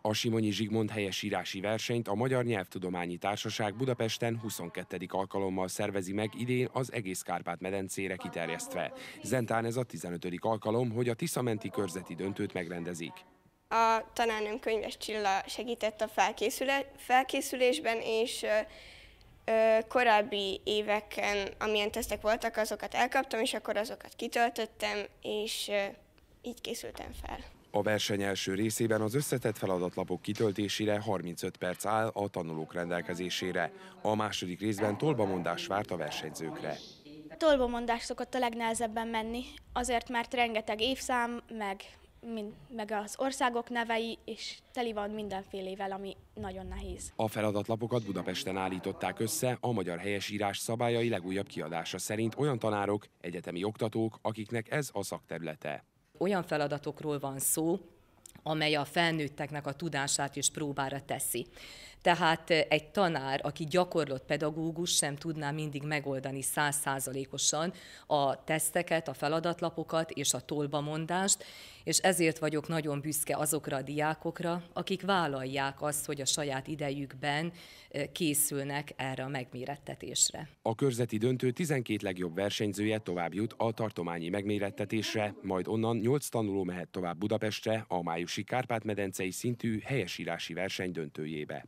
A Simonyi Zsigmond helyesírási versenyt a Magyar Nyelvtudományi Társaság Budapesten 22. alkalommal szervezi meg idén az egész Kárpát-medencére kiterjesztve. Zentán ez a 15. alkalom, hogy a Tiszamenti körzeti döntőt megrendezik. A tanárnőm könyves Csilla segített a felkészülésben, és korábbi éveken, amilyen tesztek voltak, azokat elkaptam, és akkor azokat kitöltöttem, és így készültem fel. A verseny első részében az összetett feladatlapok kitöltésére 35 perc áll a tanulók rendelkezésére. A második részben tolbamondás várt a versenyzőkre. Tolbamondás szokott a legnehezebben menni, azért mert rengeteg évszám, meg, mind, meg az országok nevei, és teli van mindenfélével, ami nagyon nehéz. A feladatlapokat Budapesten állították össze a magyar helyesírás szabályai legújabb kiadása szerint olyan tanárok, egyetemi oktatók, akiknek ez a szakterülete olyan feladatokról van szó, amely a felnőtteknek a tudását is próbára teszi. Tehát eh, egy tanár, aki gyakorlott pedagógus sem tudná mindig megoldani százszázalékosan a teszteket, a feladatlapokat és a tolbamondást, és ezért vagyok nagyon büszke azokra a diákokra, akik vállalják azt, hogy a saját idejükben eh, készülnek erre a megmérettetésre. A körzeti döntő 12 legjobb versenyzője tovább jut a tartományi megmérettetésre, majd onnan 8 tanuló mehet tovább Budapestre a májusi Budapesti Kárpát-medencei szintű helyesírási verseny döntőjébe.